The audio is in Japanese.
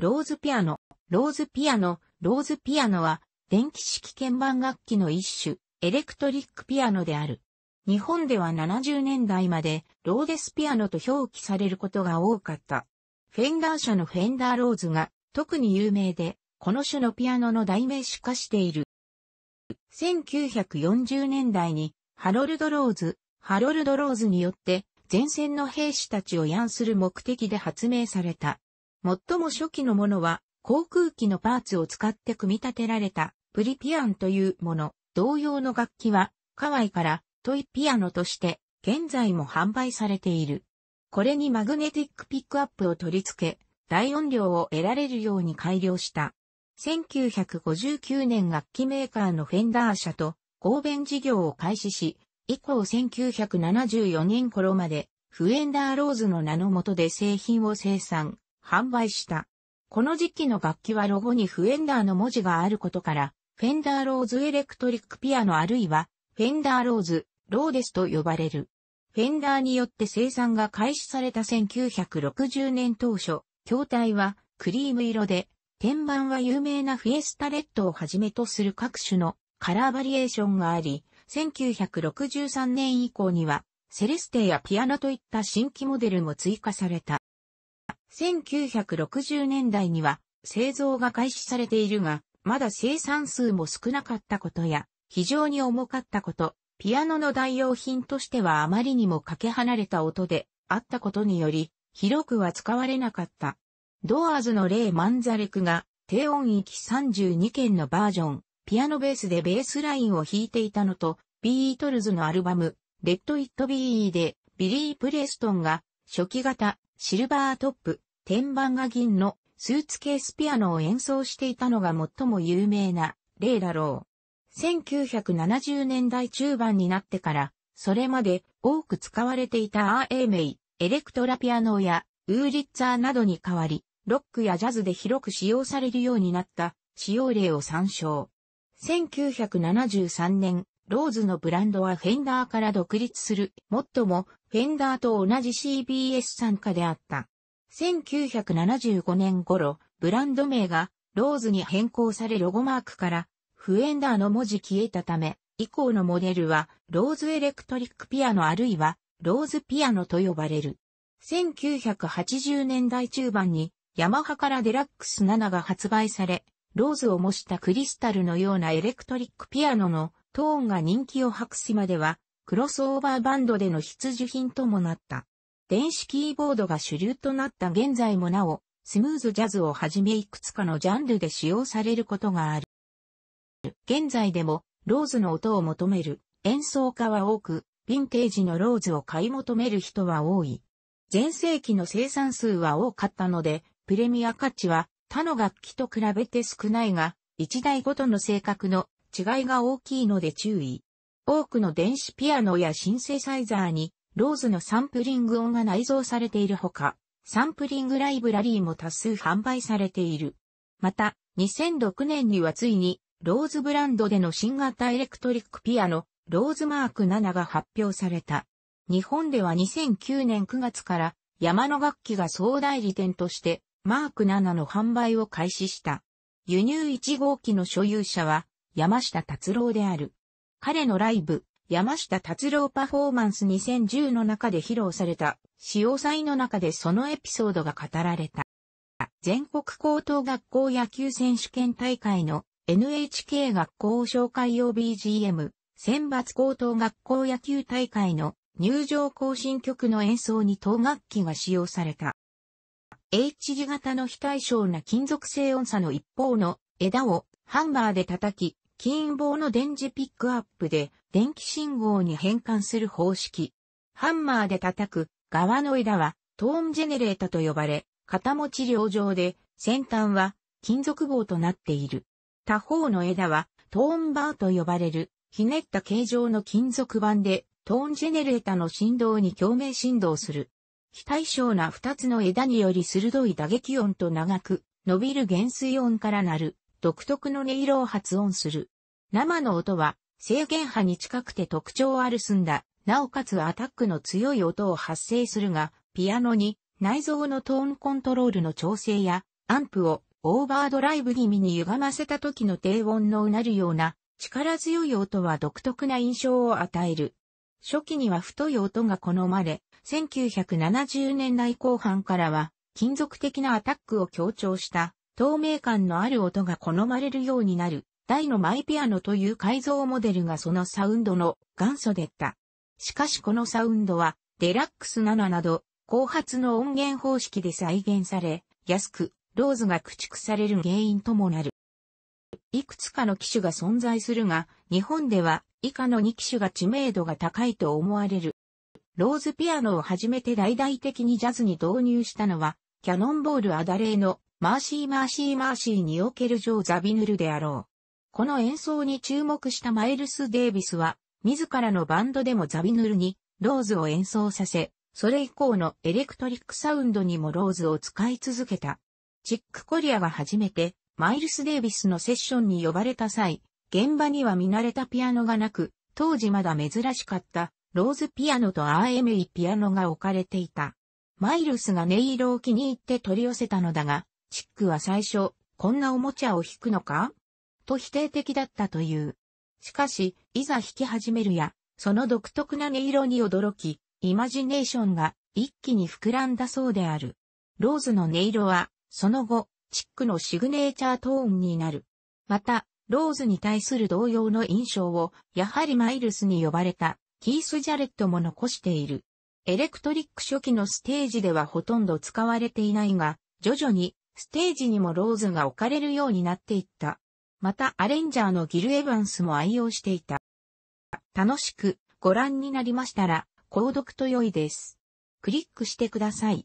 ローズピアノ。ローズピアノ、ローズピアノは、電気式鍵盤楽器の一種、エレクトリックピアノである。日本では70年代まで、ローデスピアノと表記されることが多かった。フェンダー社のフェンダーローズが、特に有名で、この種のピアノの代名詞化している。1940年代に、ハロルド・ローズ、ハロルド・ローズによって、前線の兵士たちを慰安する目的で発明された。最も初期のものは、航空機のパーツを使って組み立てられた、プリピアンというもの。同様の楽器は、カワイからトイピアノとして、現在も販売されている。これにマグネティックピックアップを取り付け、大音量を得られるように改良した。1959年楽器メーカーのフェンダー社と合弁事業を開始し、以降1974年頃まで、フエンダーローズの名の下で製品を生産、販売した。この時期の楽器はロゴにフェンダーの文字があることから、フェンダーローズエレクトリックピアノあるいは、フェンダーローズ、ローデスと呼ばれる。フェンダーによって生産が開始された1960年当初、筐体はクリーム色で、天板は有名なフィエスタレッドをはじめとする各種のカラーバリエーションがあり、1963年以降には、セレステやピアノといった新規モデルも追加された。1960年代には製造が開始されているが、まだ生産数も少なかったことや、非常に重かったこと、ピアノの代用品としてはあまりにもかけ離れた音であったことにより、広くは使われなかった。ドアーズのレイ・マンザレクが低音域32件のバージョン、ピアノベースでベースラインを弾いていたのと、ビートルズのアルバム、レッド・イット・ビーでビリー・プレストンが初期型シルバートップ、天板が銀のスーツケースピアノを演奏していたのが最も有名な例だろう。1970年代中盤になってから、それまで多く使われていたアーエイメイ、エレクトラピアノやウーリッツァーなどに代わり、ロックやジャズで広く使用されるようになった使用例を参照。1973年、ローズのブランドはフェンダーから独立する、もっとも、フェンダーと同じ CBS 参加であった。1975年頃、ブランド名が、ローズに変更されロゴマークから、フェンダーの文字消えたため、以降のモデルは、ローズエレクトリックピアノあるいは、ローズピアノと呼ばれる。1980年代中盤に、ヤマハからデラックス7が発売され、ローズを模したクリスタルのようなエレクトリックピアノのトーンが人気を博すまでは、クロスオーバーバンドでの必需品ともなった。電子キーボードが主流となった現在もなお、スムーズジャズをはじめいくつかのジャンルで使用されることがある。現在でも、ローズの音を求める演奏家は多く、ヴィンテージのローズを買い求める人は多い。前世紀の生産数は多かったので、プレミア価値は他の楽器と比べて少ないが、一台ごとの性格の違いが大きいので注意。多くの電子ピアノやシンセサイザーに、ローズのサンプリング音が内蔵されているほか、サンプリングライブラリーも多数販売されている。また、2006年にはついに、ローズブランドでの新型エレクトリックピアノ、ローズマーク7が発表された。日本では2009年9月から、山の楽器が総代理店として、マーク7の販売を開始した。輸入1号機の所有者は、山下達郎である。彼のライブ、山下達郎パフォーマンス2010の中で披露された、使用祭の中でそのエピソードが語られた。全国高等学校野球選手権大会の NHK 学校紹介用 BGM 選抜高等学校野球大会の入場行進曲の演奏に等楽器が使用された。H 字型の非対称な金属製音差の一方の枝をハンマーで叩き、金棒の電磁ピックアップで電気信号に変換する方式。ハンマーで叩く側の枝はトーンジェネレータと呼ばれ、片持ち両上で先端は金属棒となっている。他方の枝はトーンバーと呼ばれるひねった形状の金属板でトーンジェネレータの振動に共鳴振動する。非対称な二つの枝により鋭い打撃音と長く伸びる減衰音からなる独特の音色を発音する。生の音は制限波に近くて特徴ある澄んだ、なおかつアタックの強い音を発生するが、ピアノに内臓のトーンコントロールの調整やアンプをオーバードライブ気味に歪ませた時の低音のうなるような力強い音は独特な印象を与える。初期には太い音が好まれ、1970年代後半からは金属的なアタックを強調した透明感のある音が好まれるようになる、大のマイピアノという改造モデルがそのサウンドの元祖でった。しかしこのサウンドは、デラックス7など、後発の音源方式で再現され、安く、ローズが駆逐される原因ともなる。いくつかの機種が存在するが、日本では以下の2機種が知名度が高いと思われる。ローズピアノをはじめて大々的にジャズに導入したのは、キャノンボールアダレーのマーシーマーシーマーシーにおけるジョー・ザビヌルであろう。この演奏に注目したマイルス・デイビスは、自らのバンドでもザビヌルにローズを演奏させ、それ以降のエレクトリックサウンドにもローズを使い続けた。チック・コリアは初めて、マイルス・デイビスのセッションに呼ばれた際、現場には見慣れたピアノがなく、当時まだ珍しかったローズピアノと r m a ピアノが置かれていた。マイルスが音色を気に入って取り寄せたのだが、チックは最初、こんなおもちゃを引くのかと否定的だったという。しかし、いざ引き始めるや、その独特な音色に驚き、イマジネーションが一気に膨らんだそうである。ローズの音色は、その後、チックのシグネーチャートーンになる。また、ローズに対する同様の印象を、やはりマイルスに呼ばれた、キース・ジャレットも残している。エレクトリック初期のステージではほとんど使われていないが、徐々にステージにもローズが置かれるようになっていった。またアレンジャーのギル・エヴァンスも愛用していた。楽しくご覧になりましたら、購読と良いです。クリックしてください。